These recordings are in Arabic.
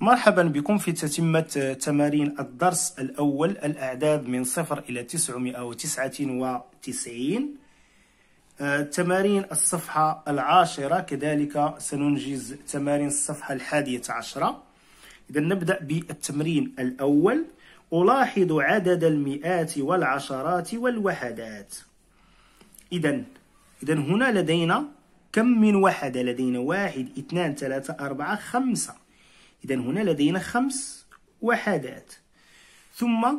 مرحبا بكم في تتمة تمارين الدرس الأول الأعداد من صفر إلى تسعمائة وتسعة وتسعين آه، تمارين الصفحة العاشرة كذلك سننجز تمارين الصفحة الحادية عشرة إذا نبدأ بالتمرين الأول ألاحظ عدد المئات والعشرات والوحدات إذا إذا هنا لدينا كم من وحدة لدينا واحد اثنان ثلاثة أربعة خمسة إذا هنا لدينا خمس وحدات ثم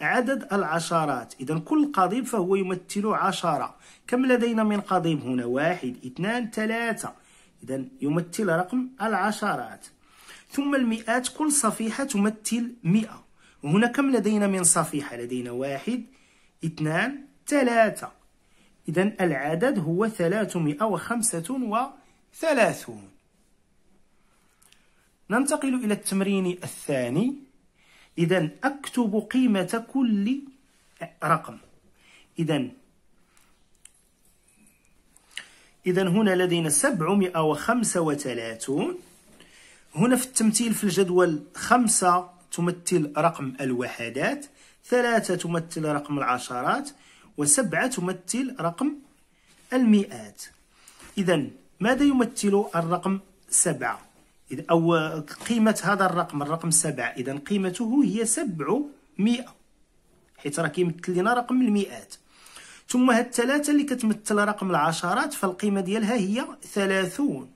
عدد العشرات إذا كل قضيب فهو يمثل عشرة كم لدينا من قضيب هنا واحد اثنان ثلاثة إذا يمثل رقم العشرات ثم المئات كل صفيحة تمثل مئة هنا كم لدينا من صفيحة لدينا واحد اثنان ثلاثة إذا العدد هو ثلاثمائة وخمسة وثلاثون ننتقل إلى التمرين الثاني إذا أكتب قيمة كل رقم إذا إذا هنا لدينا 735 هنا في التمثيل في الجدول خمسة تمثل رقم الوحدات ثلاثة تمثل رقم العشرات و7 تمثل رقم المئات إذا ماذا يمثل الرقم سبعة أو قيمة هذا الرقم الرقم سبعة إذا قيمته هي مئة حيت راه كيمثل لنا رقم المئات ثم هاد الثلاثة اللي كتمثل رقم العشرات فالقيمة ديالها هي ثلاثون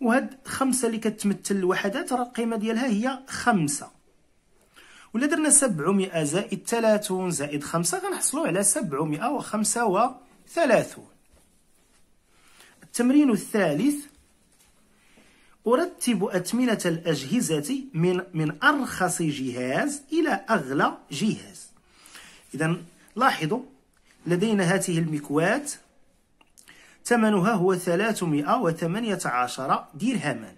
وهاد خمسة اللي كتمثل الوحدات راه القيمة ديالها هي خمسة ولا درنا سبعمائة زائد ثلاثون زائد خمسة غنحصلو على سبعمائة وخمسة وثلاثون التمرين الثالث أرتب أثمنة الأجهزة من من أرخص جهاز إلى أغلى جهاز إذا لاحظوا لدينا هذه المكواة ثمنها هو 318 درهما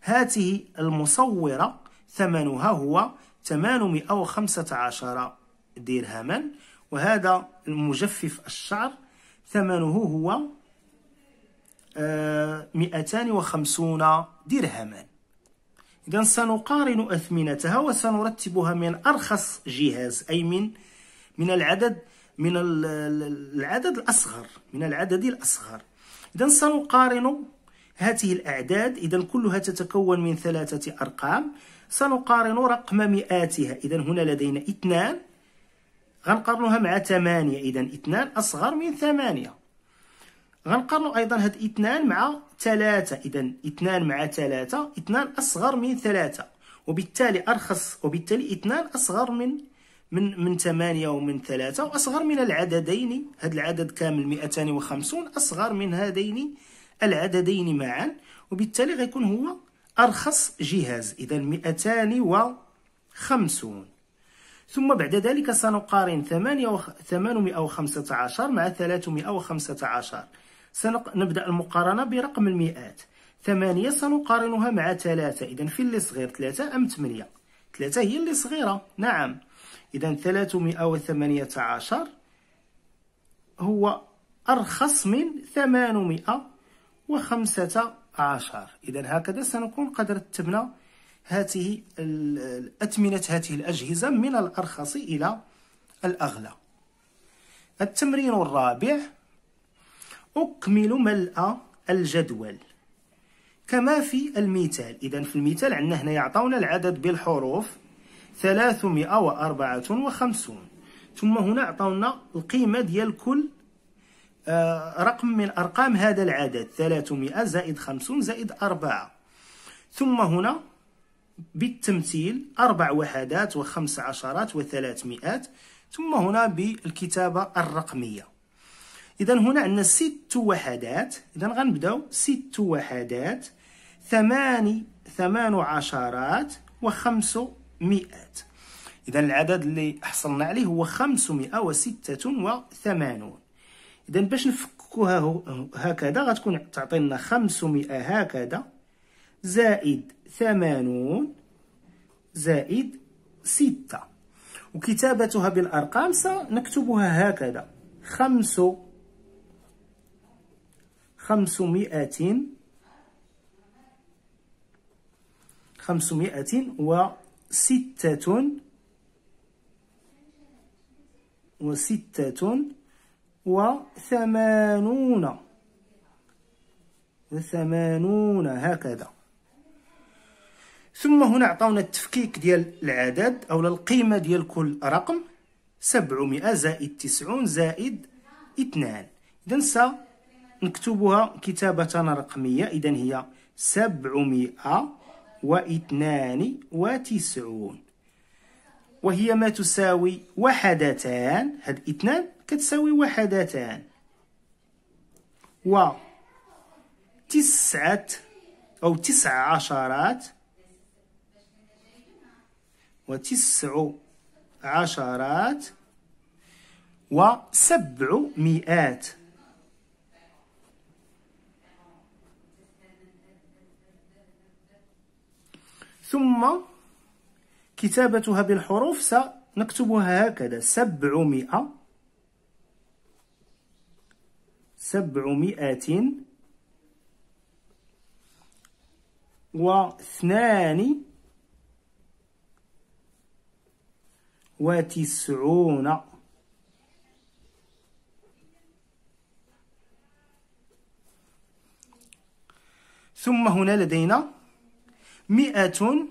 هذه المصورة ثمنها هو 815 درهما وهذا المجفف الشعر ثمنه هو 250 درهما إذا سنقارن أثمنتها وسنرتبها من أرخص جهاز أي من من العدد من العدد الأصغر من العدد الأصغر إذا سنقارن هذه الأعداد إذا كلها تتكون من ثلاثة أرقام سنقارن رقم مئاتها إذا هنا لدينا اثنان غنقارنها مع ثمانية إذا اثنان أصغر من ثمانية غنقارنوا ايضا هاد اثنان مع ثلاثة اذا اثنان مع ثلاثة اثنان اصغر من ثلاثة وبالتالي ارخص وبالتالي اثنان اصغر من من من ثمانية ومن ثلاثة واصغر من العددين هاد العدد كامل 250 اصغر من هذين العددين معا وبالتالي غيكون هو ارخص جهاز اذا 250 ثم بعد ذلك سنقارن 8 815 مع 315 سنبدأ المقارنة برقم المئات ثمانية سنقارنها مع ثلاثة إذا في اللي صغير ثلاثة أم ثمانية ثلاثة هي اللي صغيرة نعم إذا وثمانية عشر هو أرخص من وخمسة عشر إذا هكذا سنكون قد رتبنا هذه أثمنة هذه الأجهزة من الأرخص إلى الأغلى التمرين الرابع أكمل ملء الجدول كما في المثال إذا في المثال عندنا هنا يعطونا العدد بالحروف 354 ثم هنا عطاونا القيمة ديال كل آه، رقم من أرقام هذا العدد 300 زائد 50 زائد 4 ثم هنا بالتمثيل أربع وحدات وخمس عشرات مئات ثم هنا بالكتابة الرقمية اذا هنا عندنا ست وحدات اذا غنبداو ست وحدات ثماني ثمان عشرات وخمس مئات اذا العدد اللي حصلنا عليه هو وثمانون اذا باش نفكوها هكذا غتكون تعطينا 500 هكذا زائد ثمانون زائد ستة وكتابتها بالارقام سنكتبها هكذا خمس خمسمائة خمسمائة وستة وستة وثمانون وثمانون هكذا ثم هنا عطاونا التفكيك ديال العدد أو القيمة ديال كل رقم سبعمائة زائد تسعون زائد اثنان إذا نكتبها كتابة رقمية إذا هي سبعمائة واثنان وتسعون وهي ما تساوي وحدتان هاد اثنان كتساوي وحدتان و تسعة أو تسع عشرات وتسع عشرات وسبع مئات ثم كتابتها بالحروف سنكتبها هكذا سبعمائة سبعمائة واثنان وتسعون ثم هنا لدينا مئة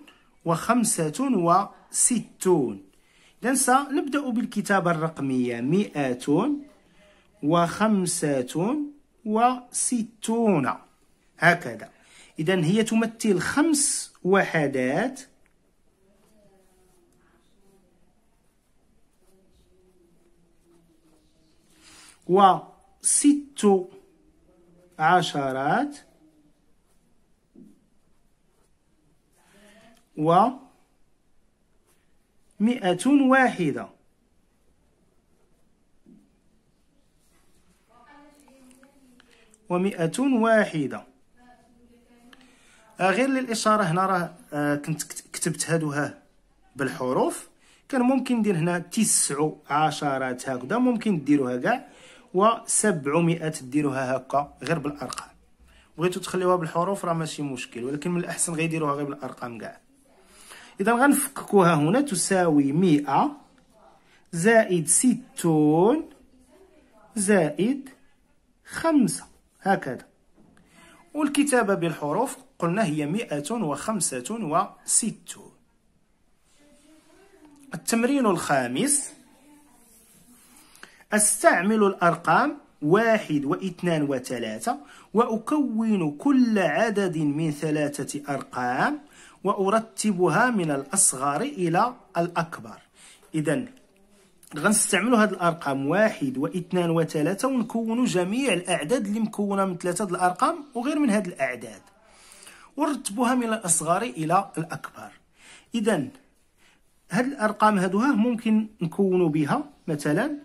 وخمسة وستون إذن سنبدأ بالكتابة الرقمية مئة وخمسة وستون هكذا إذا هي تمثل خمس وحدات وست عشرات و مئة واحدة ومئة واحدة آه، غير للإشارة هنا راه آه، كنت كتبت هادو ها بالحروف كان ممكن ندير هنا تسع عشرات هكذا ممكن ديروها كاع و سبعمائة ديروها هكا غير بالأرقام بغيتو تخليوها بالحروف راه ماشي مشكل ولكن من الأحسن غيديروها غير بالأرقام كاع إذا غنفككوها هنا تساوي مئة زائد ستون زائد خمسة هكذا والكتابة بالحروف قلنا هي مئة وخمسة وستون التمرين الخامس أستعمل الأرقام واحد واثنان وثلاثة وأكون كل عدد من ثلاثة أرقام وأرتبها من الأصغر إلى الأكبر إذا غنستعملوا هاد الارقام واحد واثنان وثلاثه ونكونوا جميع الاعداد اللي مكونه من ثلاثه الارقام وغير من هاد الاعداد ورتبوها من الاصغر الى الاكبر اذا هاد الارقام هادوها ممكن نكونوا بها مثلا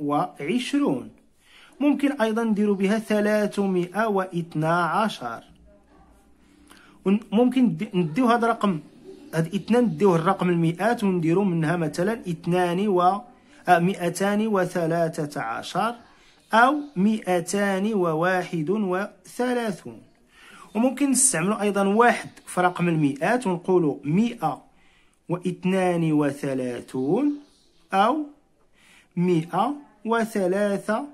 وعشرون ممكن ايضا نديروا بها عشر ممكن نديو هذا الرقم هاد اثنان نديوه الرقم المئات ونديرو منها مثلا اثنان و آه، مئتان وثلاثة عشر أو مئتان وواحد وثلاثون وممكن نستعملو أيضا واحد في رقم المئات ونقولو مئة واثنان وثلاثون أو مئة وثلاثة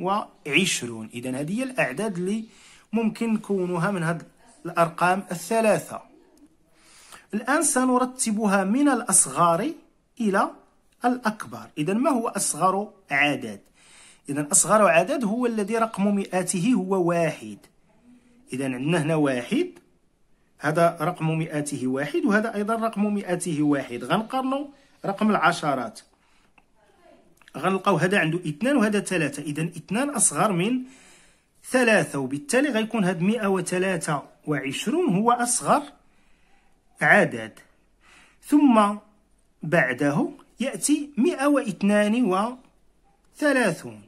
وعشرون إذا هذه هي الأعداد اللي ممكن نكونوها من هذا الأرقام الثلاثة الآن سنرتبها من الأصغر إلى الأكبر إذا ما هو أصغر عدد؟ إذا أصغر عدد هو الذي رقم مئاته هو واحد إذا عندنا هنا واحد هذا رقم مئاته واحد وهذا أيضا رقم مئاته واحد غنقارنو رقم العشرات غنلقاو هذا عنده اثنان وهذا ثلاثة إذا اثنان أصغر من ثلاثة وبالتالي غيكون هاد مئة وثلاثة وعشرون هو أصغر عدد ثم بعده يأتي مئة واثنان وثلاثون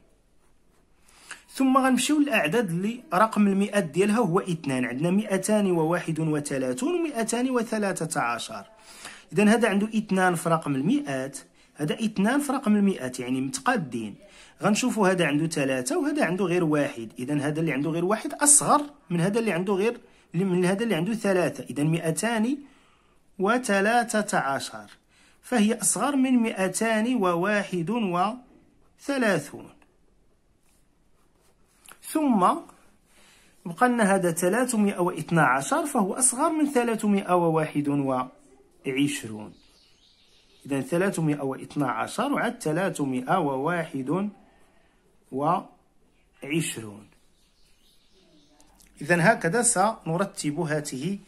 ثم غنمشيو للأعداد اللي رقم المئات ديالها هو اثنان عندنا مئتان وواحد وثلاثون ومئتان وثلاثة عشر إذا هذا عنده اثنان في رقم المئات هذا اثنان في رقم المئات يعني متقادين غنشوفوا هذا عنده ثلاثة وهذا عنده غير واحد إذا هذا اللي عنده غير واحد أصغر من هذا اللي عنده غير من هذا اللي عنده ثلاثة إذا مئتان وثلاثة عشر فهي أصغر من مئتان وواحد وثلاثون ثم يبقى أن هذا ثلاثمائة واثنى عشر فهو أصغر من ثلاثمائة وواحد وعشرون إذا ثلاثمائة واثنى عشر وعد ثلاثمائة وواحد وعشرون إذا هكذا سنرتب هذه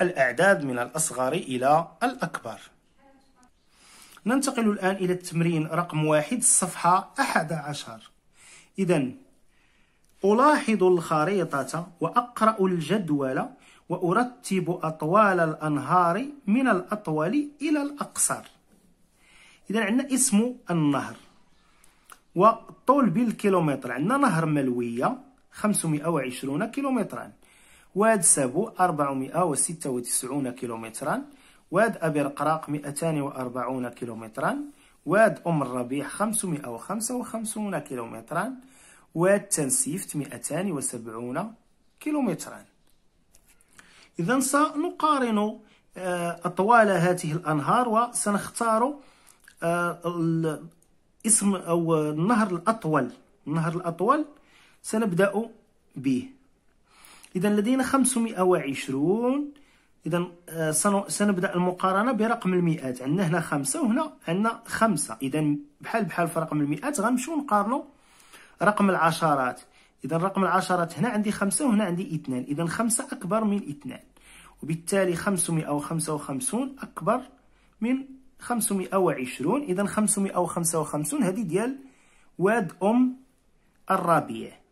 الأعداد من الأصغر إلى الأكبر ننتقل الآن إلى التمرين رقم واحد الصفحة عشر إذا ألاحظ الخريطة وأقرأ الجدول وأرتب أطوال الأنهار من الأطول إلى الأقصر إذا عندنا اسم النهر وطول بالكيلومتر عندنا نهر ملوية 520 كيلومترا واد سابو 496 كيلومترا واد أبي رقراق 240 كيلومترا واد أم الربيع 555 كيلومترا واد تنسيفت 270 كيلومترا إذا سنقارن آه، أطوال هذه الأنهار وسنختار آه، اسم أو النهر الأطول النهر الأطول سنبدأ به إذا لدينا 520 إذا سنبدأ المقارنة برقم المئات عندنا هنا خمسة وهنا عندنا خمسة إذا بحال بحال في رقم المئات غنمشيو نقارنو رقم العشرات إذا رقم العشرات هنا عندي خمسة وهنا عندي اثنان إذا خمسة أكبر من اثنان وبالتالي 555 أكبر من 520 إذا 555 هذه ديال واد أم الربيع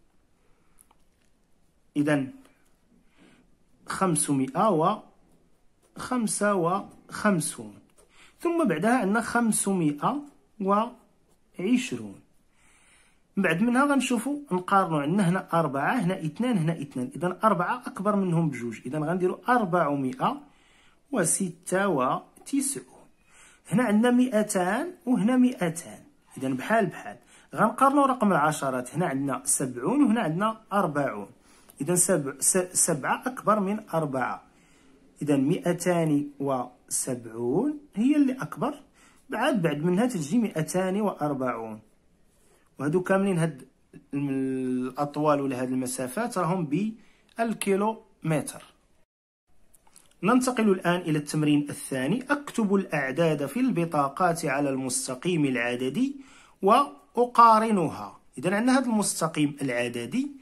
إذا خمسمائة و خمسة وخمسون ثم بعدها عندنا خمسمائة وعشرون بعد منها غنشوفوا نقارنوا عندنا هنا أربعة هنا اثنان هنا اثنان إذا أربعة أكبر منهم بجوج إذا غنديروا أربعمائة وستة وتسعون هنا عندنا مئتان وهنا مئتان إذا بحال بحال غنقارنوا رقم العشرات هنا عندنا سبعون وهنا عندنا أربعون إذا سبع سبعة أكبر من أربعة إذا مئتان وسبعون هي اللي أكبر بعد بعد منها تجي مئتان وأربعون وهادو كاملين هاد الأطوال ولا هاد المسافات راهم بالكيلو متر ننتقل الآن إلى التمرين الثاني أكتب الأعداد في البطاقات على المستقيم العددي وأقارنها إذا عندنا هذا المستقيم العددي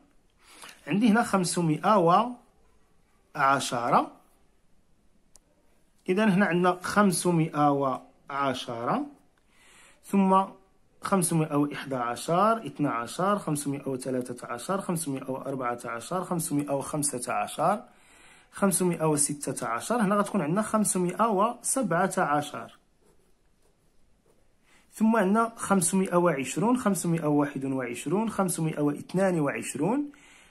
عندي هنا خمسمائة و عشرة إذا هنا عندنا خمسمائة عشرة ثم خمسمائة وإحدى عشر اثنا عشر خمسمائة ثلاثة عشر خمسمائة أربعة عشر خمسمائة خمسة عشر خمسمائة ستة عشر هنا غتكون عندنا خمسمائة سبعة عشر ثم عندنا خمسمائة وعشرون خمسمائة وواحد وعشرون خمسمائة و عشرون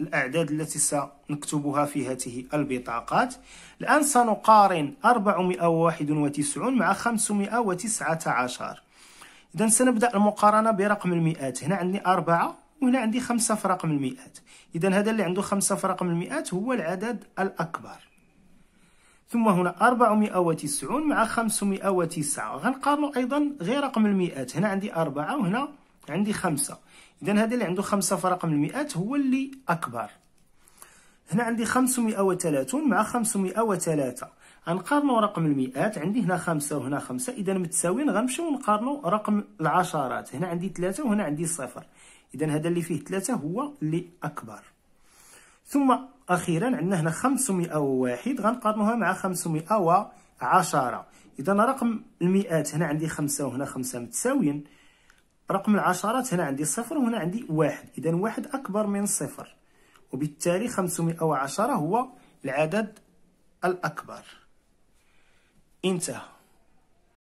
الأعداد التي سنكتبها في هذه البطاقات الآن سنقارن 491 مع 519 إذا سنبدأ المقارنة برقم المئات هنا عندي أربعة وهنا عندي خمسة في رقم المئات إذا هذا اللي عنده خمسة في رقم المئات هو العدد الأكبر ثم هنا 490 مع 509 غنقارنوا أيضا غير رقم المئات هنا عندي أربعة وهنا عندي خمسة إذا هذا اللي عنده خمسة في رقم المئات هو اللي أكبر هنا عندي 530 مع 503 غنقارنوا رقم المئات عندي هنا خمسة وهنا خمسة إذا متساويين غنمشيو نقارنوا رقم العشرات هنا عندي ثلاثة وهنا عندي صفر إذا هذا اللي فيه ثلاثة هو اللي أكبر ثم أخيرا عندنا هنا 501 غنقارنوها مع 510 إذا رقم المئات هنا عندي خمسة وهنا خمسة متساويين رقم العشرات هنا عندي صفر وهنا عندي واحد إذا واحد أكبر من صفر وبالتالي 510 هو العدد الأكبر انتهى